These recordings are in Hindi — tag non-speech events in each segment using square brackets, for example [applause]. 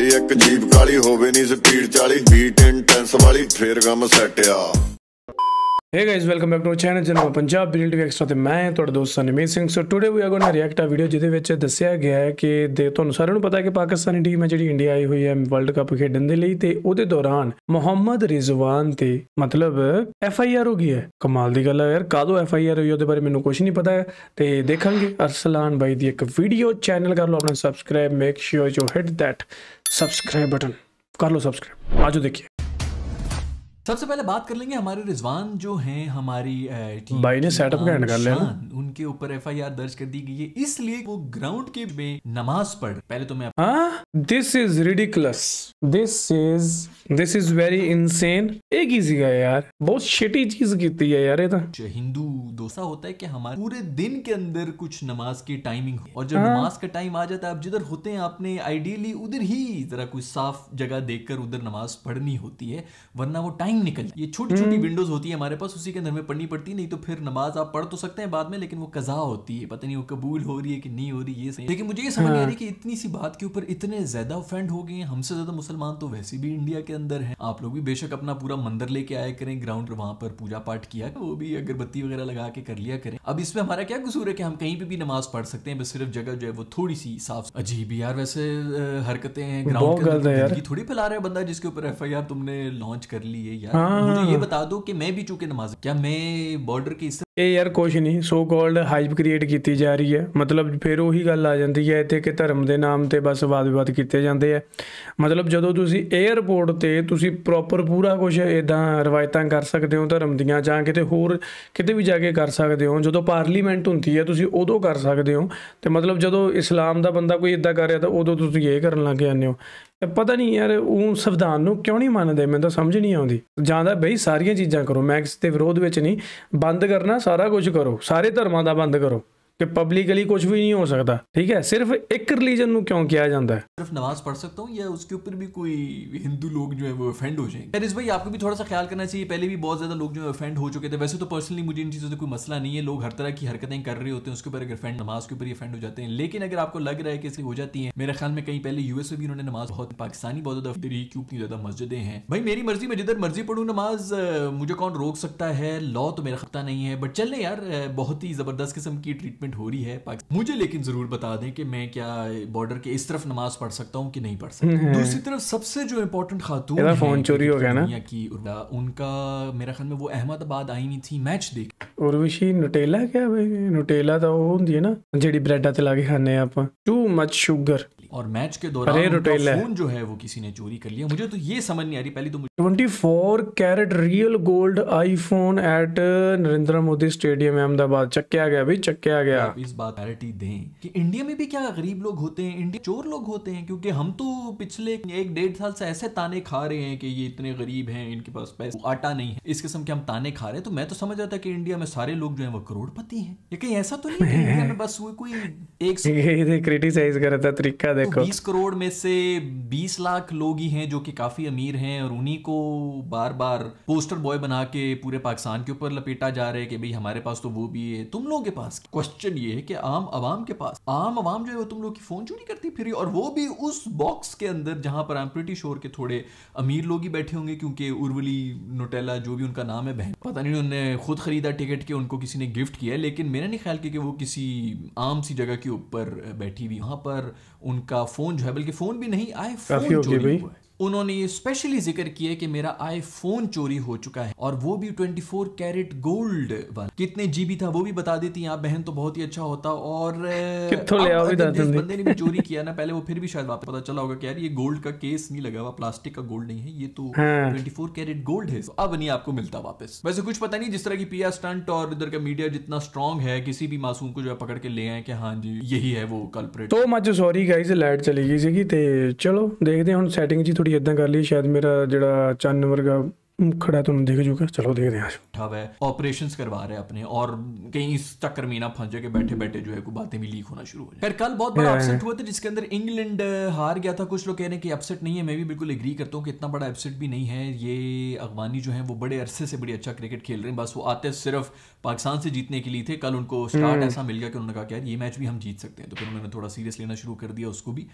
ਵੱਡੀ ਇੱਕ ਜੀਬ ਕਾਲੀ ਹੋਵੇ ਨਹੀਂ ਸਪੀਡ 40 ਬੀਟ ਇੰਟੈਂਸ ਵਾਲੀ ਫੇਰ ਗਮ ਸੈਟਿਆ ਆ Hey welcome back to to channel Janam Punjab ਬਿਲਡ ਵੀ ਐਕਸਟਰਾ ਤੇ ਮੈਂ ਤੁਹਾਡਾ ਦੋਸਤ Anmeet Singh so today we are going react a video ਜਿਹਦੇ ਵਿੱਚ ਦੱਸਿਆ ਗਿਆ ਹੈ ਕਿ ਦੇ ਤੁਹਾਨੂੰ ਸਾਰਿਆਂ ਨੂੰ ਪਤਾ ਹੈ ਕਿ ਪਾਕਿਸਤਾਨੀ ਟੀਮ ਹੈ ਜਿਹੜੀ ਇੰਡੀਆ ਆਈ ਹੋਈ ਹੈ ਵਰਲਡ ਕੱਪ ਖੇਡਣ ਦੇ ਲਈ ਤੇ ਉਹਦੇ ਦੌਰਾਨ ਮੁਹੰਮਦ ਰਿਜ਼ਵਾਨ ਤੇ ਮਤਲਬ ਐਫ ਆਈ ਆਰ ਹੋ ਗਈ ਹੈ ਕਮਾਲ ਦੀ ਗੱਲ ਹੈ ਯਾਰ ਕਾਦੋਂ ਐਫ ਆਈ ਆਰ ਹੋਈ ਉਹਦੇ ਬਾਰੇ ਮੈਨੂੰ ਕੁਝ ਨਹੀਂ ਪਤਾ ਹੈ ਤੇ ਦੇਖਾਂਗੇ ਅਰਸਲਾਨ ਬਾਈ ਦੀ ਇੱਕ ਵੀਡੀਓ ਚੈਨਲ ਕਰ ਲਓ ਆਪਣਾ subscribe make sure to hit that subscribe button कर लो सब्सक्राइब आज देखिए सबसे पहले बात कर लेंगे हमारे रिजवान जो हैं हमारी टीम भाई ने सेटअप का एंड कर लिया उनके ऊपर एफआईआर दर्ज कर दी गई है इसलिए वो ग्राउंड के में नमाज पढ़ पहले तो मैं this is ridiculous this is this is very insane एक ही है यार बहुत शेटी चीज की है यार ये तो हिंदू दोसा होता है कि हमारे पूरे दिन के अंदर कुछ नमाज की टाइमिंग और जब हाँ। नमाज का टाइम आ जाता है आप जिधर होते हैं आपने आइडियली उधर ही जरा कुछ साफ जगह देखकर उधर नमाज पढ़नी होती है वरना वो टाइम टाइम निकल जाए ये छोटी छोटी विंडोज होती है हमारे पास उसी के अंदर में पढ़नी पड़ती है नहीं तो फिर नमाज आप पढ़ तो सकते हैं बाद में लेकिन वो कजा होती है पता नहीं वो कबूल हो रही है कि नहीं हो रही ये सही लेकिन मुझे ये समझ नहीं आ रही हाँ। कि इतनी सी बात के ऊपर इतने ज्यादा ऑफेंड हो गए हैं हमसे ज्यादा मुसलमान तो वैसे भी इंडिया के अंदर है आप लोग भी बेशक अपना पूरा मंदिर लेके आया करें ग्राउंड वहां पर पूजा पाठ किया वो भी अगरबत्ती वगैरह लगा के कर लिया करें अब इसमें हमारा क्या कसूर है कि हम कहीं पे भी नमाज पढ़ सकते हैं बस सिर्फ जगह जो है वो थोड़ी सी साफ अजीब यार वैसे हरकतें हैं ग्राउंड तो थोड़ी फैला रहा है बंदा जिसके ऊपर एफ तुमने लॉन्च कर ली है यार हाँ। मुझे ਬਤਾ ਦੋ ਕਿ ਮੈਂ ਵੀ भी ਨਮਾਜ਼ नमाज ਮੈਂ ਬਾਰਡਰ ਕੀ की ਇਹ ਯਾਰ ਕੁਝ ਨਹੀਂ ਸੋ ਕਾਲਡ ਹਾਈਪ ਕ੍ਰੀਏਟ ਕੀਤੀ ਜਾ ਰਹੀ ਹੈ ਮਤਲਬ ਫਿਰ ਉਹੀ ਗੱਲ ਆ ਜਾਂਦੀ ਹੈ ਇੱਥੇ ਕਿ ਧਰਮ ਦੇ ਨਾਮ ਤੇ ਬਸ ਵਾਦ-ਵਿਵਾਦ ਕੀਤੇ ਜਾਂਦੇ ਆ ਮਤਲਬ ਜਦੋਂ ਤੁਸੀਂ 에ਅਰਪੋਰਟ ਤੇ ਤੁਸੀਂ ਪ੍ਰੋਪਰ ਪੂਰਾ ਕੁਝ ਇਦਾਂ ਰਵਾਇਤਾਂ ਕਰ ਸਕਦੇ ਹੋ ਧਰਮ ਦੀਆਂ ਜਾਂ ਕਿਤੇ ਹੋਰ ਕਿਤੇ ਵੀ ਜਾ ਕੇ ਕਰ ਸਕਦੇ ਹੋ ਜਦੋਂ ਪਾਰਲੀਮੈਂਟ ਹੁੰਦੀ ਹੈ ਤੁਸੀਂ ਉਦੋਂ ਕਰ ਸਕਦੇ ਹੋ ਤੇ ਮਤਲਬ ਜਦੋਂ ਇਸਲਾਮ ਦਾ ਬੰਦਾ ਕੋਈ ਇਦਾਂ ਕਰ ਰਿਹਾ ਤਾਂ ਉਦੋਂ ਤੁਸੀਂ ਇਹ ਕਰਨ ਲੱਗ ਜਾਂਦੇ ਹੋ ਪਤਾ ਨਹੀਂ ਯਾਰ ਉਹ ਸੰਵਿਧਾਨ ਨੂੰ ਕਿਉਂ ਨਹੀਂ ਮੰਨਦੇ ਮੈਨੂੰ ਤਾਂ ਸਮਝ ਨਹੀਂ ਆਉਂਦੀ ਜਾਂਦਾ ਬਈ ਸਾਰੀਆਂ ਚੀਜ਼ਾਂ ਕਰੋ ਮੈਕਸ ਤੇ ਵਿਰੋਧ ਵਿੱਚ ਨਹੀਂ ਬੰਦ ਕਰਨਾ ਸਾਰਾ ਕੁਝ ਕਰੋ ਸਾਰੇ ਧਰਮਾਂ ਦਾ ਬੰਦ ਕਰੋ कि पब्लिकली कुछ भी नहीं हो सकता ठीक है सिर्फ एक रिलीजन क्यों किया जाता है सिर्फ नमाज पढ़ सकता हूँ या उसके ऊपर भी कोई हिंदू लोग जो है वो ऑफेंड हो जाएंगे इस भाई आपको भी थोड़ा सा ख्याल करना चाहिए पहले भी बहुत ज़्यादा लोग जो है ऑफेंड हो चुके थे वैसे तो पर्सनली मुझे इन चीज़ों से कोई मसला नहीं है लोग हर तरह की हरकतें कर रहे होते हैं उसके ऊपर अगर फैंड नमाज के ऊपर ही ऑफेंड हो जाते हैं लेकिन अगर आपको लग रहा है कि हो जाती है मेरे ख्याल में कहीं पहले यूएस में भी उन्होंने नमाज बहुत पाकिस्तानी बहुत ज़्यादा फिर ही क्यों इतनी ज़्यादा मस्जिदें हैं भाई मेरी मर्जी में जिधर मर्जी पढ़ू नमाज मुझे कौन रोक सकता है लॉ तो मेरा खत्ता नहीं है बट चल यार बहुत ही ज़बरदस्त किस्म की ट्रीटमेंट डेवलपमेंट हो रही है मुझे लेकिन ज़रूर बता दें कि मैं क्या बॉर्डर के इस तरफ नमाज पढ़ सकता हूँ कि नहीं पढ़ सकता हम्म। दूसरी तरफ सबसे जो इम्पोर्टेंट खातून फोन चोरी हो गया ना की उनका मेरा ख्याल में वो अहमदाबाद आई नहीं थी मैच देख ਉਰਵਸ਼ੀ ਨੂਟੇਲਾ ਕਿਆ ਬਈ ਨੂਟੇਲਾ ਤਾਂ ਉਹ ਹੁੰਦੀ ਹੈ ना ਜਿਹੜੀ ਬ੍ਰੈਡਾਂ ਤੇ ਲਾ खाने आप टू मच शुगर और मैच के दौरान फोन जो है वो किसी ने चोरी कर लिया मुझे तो ये समझ नहीं आ रही पहली तो मुझे 24 carat real gold iPhone at Narendra Modi stadium Ahmedabad check किया गया भाई चेक किया गया इस बात क्लैरिटी दें कि इंडिया में भी क्या गरीब लोग होते हैं इंडिया चोर लोग होते हैं क्योंकि हम तो पिछले एक डेढ़ साल से ऐसे ताने खा रहे हैं कि ये इतने गरीब हैं इनके पास पैसा आटा नहीं है इस किस्म के हम ताने खा रहे हैं तो मैं तो समझ रहा था कि इंडिया में सारे लोग जो है वो करोड़पति है कहीं ऐसा तो नहीं इंडिया में बस कोई एक क्रिटिसाइज [laughs] करता तरीका देखो तो बीस करोड़ में से बीस लाख लोग ही हैं जो कि काफी अमीर हैं और उन्हीं को बार बार पोस्टर बॉय बना के पूरे पाकिस्तान के ऊपर लपेटा जा रहा है कि भाई हमारे पास तो वो भी है तुम लोगों के पास क्वेश्चन ये है कि आम आवाम के पास आम आवाम जो है वो तुम लोग की फोन चोरी करती फिर और वो भी उस बॉक्स के अंदर जहां पर आई प्रिटी श्योर के थोड़े अमीर लोग ही बैठे होंगे क्योंकि उर्वली नोटेला जो भी उनका नाम है बहन पता नहीं उन्होंने खुद खरीदा टिकट के उनको किसी ने गिफ्ट किया लेकिन मेरा नहीं ख्याल कि वो किसी आम सी जगह के ऊपर बैठी हुई वहां पर उन का फोन जो है बल्कि फोन भी नहीं आए फोन चोरी हुआ है उन्होंने ये स्पेशली जिक्र किया कि मेरा आईफोन चोरी हो चुका है और वो भी 24 कैरेट गोल्ड वन कितने जीबी था वो भी बता देती आप बहन तो बहुत ही अच्छा होता और बंदे ने भी चोरी किया ना पहले वो फिर भी शायद वापस पता चला होगा कि यार ये गोल्ड का केस नहीं लगा हुआ प्लास्टिक का गोल्ड नहीं है ये तो ट्वेंटी फोर कैरेट गोल्ड है अब नहीं आपको मिलता वापस वैसे कुछ पता नहीं जिस तरह की पिया स्टंट और इधर का मीडिया जितना स्ट्रॉन्ग है किसी भी मासूम को जो है पकड़ के ले आए कि हाँ जी यही है वो कल्परेट तो मच सॉरी गाइस लाइट चली गई चलो देखते हैं सेटिंग जी थोड़ी ਬੋਡੀ ਇਦਾਂ ਕਰ ਲਈ ਸ਼ਾਇਦ ਮੇਰਾ ਜਿਹੜਾ ਚੰਨ ਵਰਗਾ खड़ा तो दिख जूगा चलो देखते हैं आज करवा रहे अपने और कहीं चक्कर में ना फंस जाए बैठे बैठे जो है को बातें भी लीक होना शुरू हो जाए कल बहुत बड़ा अपसेट हुआ था जिसके अंदर इंग्लैंड हार गया था कुछ लोग कह रहे हैं कि अपसेट नहीं है मैं भी बिल्कुल एग्री करता हूँ कि इतना बड़ा अपसेट भी नहीं है ये अगवानी जो है वो बड़े अरसे से बड़ी अच्छा क्रिकेट खेल रहे हैं बस वो आते सिर्फ पाकिस्तान से जीतने के लिए थे कल उनको स्टार्ट ऐसा मिल गया कि उन्होंने कहा कि यार ये मैच भी हम जीत सकते हैं तो फिर उन्होंने थोड़ा सीरियस लेना शुरू कर दिया उसको भी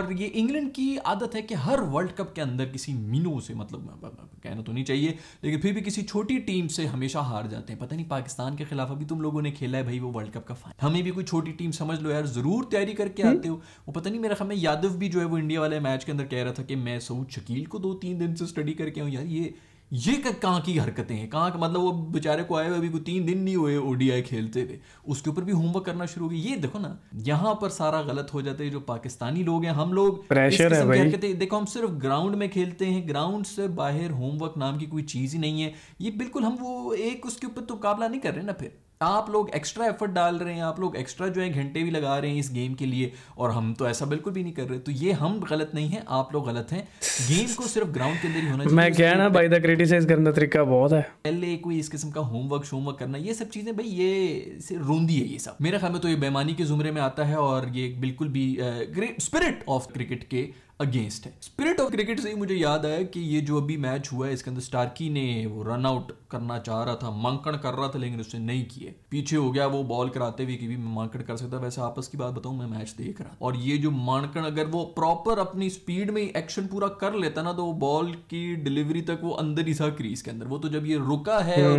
और ये इंग्लैंड की आदत है कि हर वर्ल्ड कप के अंदर किसी मीनो से मतलब कहना तो नहीं चाहिए लेकिन फिर भी किसी छोटी टीम से हमेशा हार जाते हैं पता नहीं पाकिस्तान के खिलाफ अभी तुम लोगों ने खेला है भाई वो वर्ल्ड कप का फाइनल हमें भी कोई छोटी टीम समझ लो यार जरूर तैयारी करके हुँ? हम्म। आते हो वो पता नहीं मेरा हमें यादव भी जो है वो इंडिया वाले मैच के अंदर कह रहा था कि मैं सऊद शकील को दो तीन दिन से स्टडी करके आऊँ यार ये ये कहाँ की हरकतें हैं कहाँ मतलब वो बेचारे को आए हुए अभी को तीन दिन नहीं हुए ओडीआई खेलते हुए उसके ऊपर भी होमवर्क करना शुरू हो गया ये देखो ना यहाँ पर सारा गलत हो जाता है जो पाकिस्तानी लोग हैं हम लोग प्रेशर है भाई। देखो हम सिर्फ ग्राउंड में खेलते हैं ग्राउंड से बाहर होमवर्क नाम की कोई चीज़ ही नहीं है ये बिल्कुल हम वो एक उसके ऊपर तो मुकाबला नहीं कर रहे ना फिर आप लोग एक्स्ट्रा एफर्ट डाल रहे हैं आप लोग एक्स्ट्रा जो है घंटे भी लगा रहे हैं इस गेम के लिए और हम तो ऐसा बिल्कुल भी नहीं कर रहे तो ये हम गलत नहीं है आप लोग गलत हैं गेम को सिर्फ ग्राउंड के अंदर ही होना चाहिए मैं क्या ना भाई द क्रिटिसाइज करने का तरीका बहुत है पहले कोई इस किस्म का होमवर्क शोमवर्क करना ये सब चीज़ें भाई ये रोंदी है ये सब मेरे ख्याल में तो ये बेमानी के जुमरे में आता है और ये बिल्कुल भी ग्रेट स्पिरिट ऑफ क्रिकेट के अगेंस्ट है स्पिरिट ऑफ क्रिकेट से ही मुझे याद आया कि ये जो अभी मैच हुआ है इसके अंदर स्टार्की ने वो रन आउट करना चाह रहा था मांकड़ कर रहा था लेकिन उसने नहीं किए पीछे हो गया वो बॉल कराते हुए कि भी मैं मांकड़ कर सकता वैसे आपस की बात बताऊं मैं मैच देख रहा और ये जो मांकड़ अगर वो प्रॉपर अपनी स्पीड में एक्शन पूरा कर लेता ना तो वो बॉल की डिलीवरी तक वो अंदर ही था क्रीज के अंदर वो तो जब ये रुका है और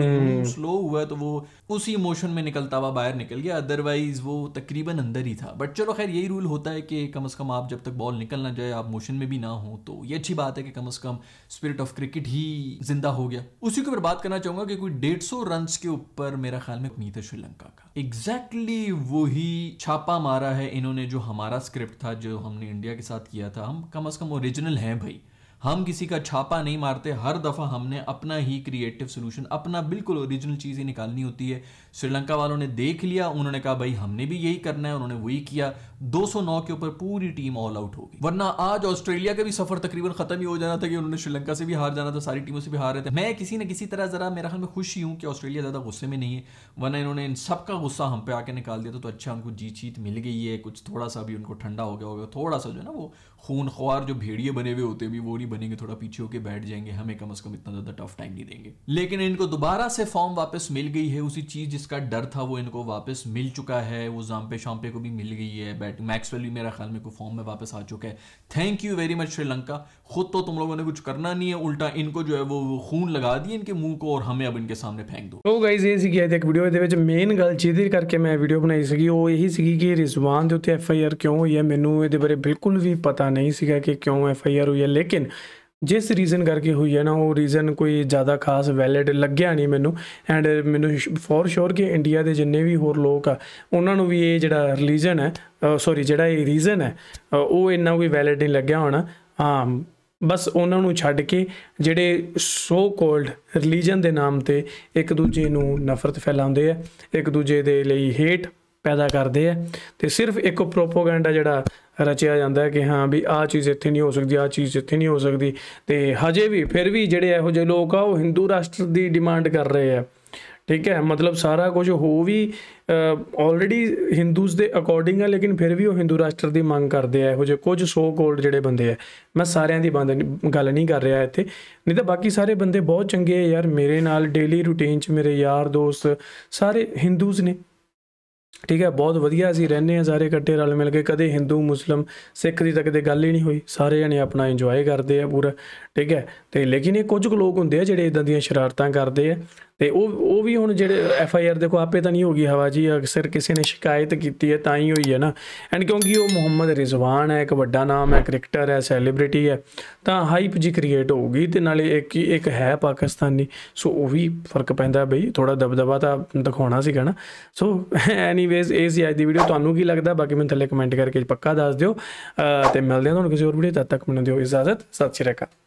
स्लो हम्म। हुआ है तो वो उसी मोशन में निकलता हुआ बाहर निकल गया अदरवाइज वो तकरीबन अंदर ही था बट चलो खैर यही रूल होता है कि कम अज कम आप जब तक बॉल निकल ना जाए आप आप मोशन में भी ना हो तो ये अच्छी बात है कि कम से कम स्पिरिट ऑफ क्रिकेट ही जिंदा हो गया उसी के ऊपर बात करना चाहूंगा कि कोई डेढ़ सौ रन के ऊपर मेरा ख्याल में उम्मीद है श्रीलंका का एग्जैक्टली exactly वही छापा मारा है इन्होंने जो हमारा स्क्रिप्ट था जो हमने इंडिया के साथ किया था हम कम अज कम ओरिजिनल हैं भाई हम किसी का छापा नहीं मारते हर दफ़ा हमने अपना ही क्रिएटिव सोल्यूशन अपना बिल्कुल ओरिजिनल चीज़ ही निकालनी होती है श्रीलंका वालों ने देख लिया उन्होंने कहा भाई हमने भी यही करना है उन्होंने वही किया 209 के ऊपर पूरी टीम ऑल आउट हो गई वरना आज ऑस्ट्रेलिया का भी सफर तकरीबन खत्म ही हो जाना था कि उन्होंने श्रीलंका से भी हार जाना था सारी टीमों से भी हार रहे थे मैं किसी न किसी तरह ज़रा मेरा ख्याल में खुश ही हूँ कि ऑस्ट्रेलिया ज़्यादा गुस्से में नहीं है वरना इन्होंने इन सब का गुस्सा हम पे आके निकाल दिया तो अच्छा उनको जीत चीत मिल गई है कुछ थोड़ा सा भी उनको ठंडा हो गया होगा थोड़ा सा जो है ना वो खून ख्वार जो भेड़िए बने हुए होते भी वो नहीं बनेंगे थोड़ा पीछे होके बैठ जाएंगे हमें कम अज कम इतना ज्यादा टफ टाइम नहीं देंगे लेकिन इनको दोबारा से फॉर्म वापस मिल गई है उसी चीज जिसका डर था वो इनको वापस मिल चुका है वो जाम्पे शाम्पे को भी मिल गई है बैट मैक्सवेल भी मेरा ख्याल में को फॉर्म में वापस आ चुका है thank you very much Sri Lanka खुद तो तुम लोगों ने कुछ करना नहीं है उल्टा इनको जो है वो खून लगा दिए इनके मुंह को और हमें अब इनके सामने फेंक दो तो गाइज ये सीखी है वीडियो ਦੇ ਮੇਨ ਗੱਲ ਜਿਹਦੇ ਕਰਕੇ ਮੈਂ ਵੀਡੀਓ ਬਣਾਈ ਸੀਗੀ ਉਹ ਇਹੀ ਸੀਗੀ ਕਿ ਰਿਜ਼ਵਾਨ ਦੇ ਉੱਤੇ ਐਫ ਆਈ ਆਰ ਕਿਉਂ ਹੋਈ ਹੈ ਮੈਨੂੰ ਇਹਦੇ ਬਾਰੇ ਬਿਲਕੁਲ ਵੀ ਪਤਾ ਨਹੀਂ ਸੀਗਾ ਕਿ ਕਿਉਂ ਐਫ ਆਈ ਆਰ ਜਿਸ ਰੀਜ਼ਨ ਕਰਕੇ ਹੋਈ ਹੈ ਨਾ ਉਹ ਰੀਜ਼ਨ ਕੋਈ ਜ਼ਿਆਦਾ ਖਾਸ ਵੈਲਿਡ ਲੱਗਿਆ ਨਹੀਂ ਮੈਨੂੰ ਐਂਡ ਮੈਨੂੰ ਫੋਰ ਸ਼ੋਰ ਕਿ ਇੰਡੀਆ ਦੇ ਜਿੰਨੇ ਵੀ ਹੋਰ ਲੋਕ ਆ ਉਹਨਾਂ ਨੂੰ ਵੀ ਇਹ ਜਿਹੜਾ ਰਿਲੀਜੀਅਨ ਹੈ ਸੌਰੀ ਜਿਹੜਾ ਇਹ ਰੀਜ਼ਨ ਹੈ ਉਹ ਇੰਨਾ ਕੋਈ ਵੈਲਿਡ ਨਹੀਂ ਲੱਗਿਆ ਹੋਣਾ ਆ ਬਸ ਉਹਨਾਂ ਨੂੰ ਛੱਡ ਕੇ ਜਿਹੜੇ ਸੋ ਕਾਲਡ ਰਿਲੀਜੀਅਨ ਦੇ ਨਾਮ ਤੇ ਇੱਕ ਦੂਜੇ ਨੂੰ ਨਫ਼ਰਤ ਫੈਲਾਉਂਦੇ ਆ ਇੱਕ ਦੂਜੇ ਦੇ ਲਈ ਹੇਟ ਪੈਦਾ ਕਰਦੇ ਆ ਤੇ ਸਿਰਫ ਇੱਕ ਪ੍ਰੋਪੋਗੈਂਡਾ ਜਿਹੜਾ ਰਚਿਆ ਜਾਂਦਾ ਹੈ ਕਿ ਹਾਂ ਵੀ ਆਹ ਚੀਜ਼ ਇੱਥੇ ਨਹੀਂ ਹੋ ਸਕਦੀ ਆਹ ਚੀਜ਼ ਇੱਥੇ ਨਹੀਂ ਹੋ ਸਕਦੀ ਤੇ ਹਜੇ ਵੀ ਫਿਰ ਵੀ ਜਿਹੜੇ ਇਹੋ ਜਿਹੇ ਲੋਕ ਆ ਉਹ ਹਿੰਦੂ ਰਾਸ਼ਟਰ ਦੀ ਡਿਮਾਂਡ ਕਰ ਰਹੇ ਆ ਠੀਕ ਹੈ ਮਤਲਬ ਸਾਰਾ ਕੁਝ ਹੋ ਵੀ ਆਲਰੇਡੀ ਹਿੰਦੂਸ ਦੇ ਅਕੋਰਡਿੰਗ ਆ ਲੇਕਿਨ ਫਿਰ ਵੀ ਉਹ ਹਿੰਦੂ ਰਾਸ਼ਟਰ ਦੀ ਮੰਗ ਕਰਦੇ ਆ ਇਹੋ ਜਿਹੇ ਕੁਝ ਸੋ ਕੋਲਡ ਜਿਹੜੇ ਬੰਦੇ ਆ ਮੈਂ ਸਾਰਿਆਂ ਦੀ ਗੱਲ ਨਹੀਂ ਕਰ ਰਿਹਾ ਇੱਥੇ ਨਹੀਂ ਤਾਂ ਬਾਕੀ ਸਾਰੇ ਬੰਦੇ ਬਹੁਤ ਚੰਗੇ ਆ ਯਾਰ ਮੇਰੇ ਨਾਲ ਡੇਲੀ ਰੁਟੀਨ 'ਚ ਮੇਰੇ ਯਾਰ ਦੋਸਤ ਸਾਰੇ ਹਿੰਦੂਸ ਨੇ ਠੀਕ ਹੈ ਬਹੁਤ ਵਧੀਆ ਅਸੀਂ ਰਹਿੰਦੇ ਆ ਸਾਰੇ ਇਕੱਠੇ ਰਲ ਮਿਲ ਕੇ ਕਦੇ Hindu Muslim Sikh ਦੀ ਤੱਕ ਦੇ ਗੱਲ ਹੀ ਨਹੀਂ ਹੋਈ ਸਾਰੇ ਜਣੇ ਆਪਣਾ ਇੰਜੋਏ ਕਰਦੇ ਆ ਪੂਰਾ ਠੀਕ ਹੈ ਤੇ ਲੇਕਿਨ ਇਹ ਕੁਝ ਕੁ ਲੋਕ ਹੁੰਦੇ ਆ ਜਿਹੜੇ ਇਦਾਂ ਦੀਆਂ ਸ਼ਰਾਰਤਾਂ ਕਰਦੇ ਆ ਤੇ ਉਹ ਉਹ ਵੀ ਹੁਣ ਜਿਹੜੇ ਐਫ ਆਈ ਆਰ ਦੇਖੋ ਆਪੇ ਤਾਂ ਨਹੀਂ ਗਈ ਹਵਾ ਜੀ ਅਕਸਰ ਕਿਸੇ ਨੇ ਸ਼ਿਕਾਇਤ ਕੀਤੀ ਹੈ ਤਾਂ ਹੀ ਹੋਈ ਹੈ ਨਾ ਐਂਡ ਕਿਉਂਕਿ ਉਹ ਮੁਹੰਮਦ ਰਿਜ਼ਵਾਨ ਹੈ ਇੱਕ ਵੱਡਾ ਨਾਮ ਹੈ ਕ੍ਰਿਕਟਰ ਹੈ ਸੈਲੀਬ੍ਰਿਟੀ ਹੈ ਤਾਂ ਹਾਈਪ ਜੀ ਕ੍ਰੀਏਟ ਹੋਊਗੀ ਤੇ ਨਾਲੇ ਇੱਕ ਇੱਕ ਹੈ ਪਾਕਿਸਤਾਨੀ ਸੋ ਉਹ ਵੀ ਫਰਕ ਪੈਂਦਾ ਬਈ ਥੋੜਾ ਦਬਦਬਾ ਤਾਂ ਦਿਖਾਉਣਾ ਸੀਗਾ ਨਾ ਸੋ ਐਨੀਵੇਜ਼ ਇਹ ਸੀ ਅੱਜ ਦੀ ਵੀਡੀਓ ਤੁਹਾਨੂੰ ਕੀ ਲੱਗਦਾ ਬਾਕੀ ਮੈਨੂੰ ਥੱਲੇ ਕਮੈਂਟ ਕਰਕੇ ਪੱਕਾ ਦੱਸ ਦਿਓ ਤੇ ਮਿਲਦੇ ਹਾਂ ਤੁਹਾਨੂੰ ਕਿਸੇ ਹੋਰ ਵੀਡੀਓ ਤਦ ਤੱਕ ਮੈਨੂੰ ਦਿਓ ਇਜਾਜ਼ਤ ਸਤਿ ਸ਼੍ਰੀ ਅਕਾਲ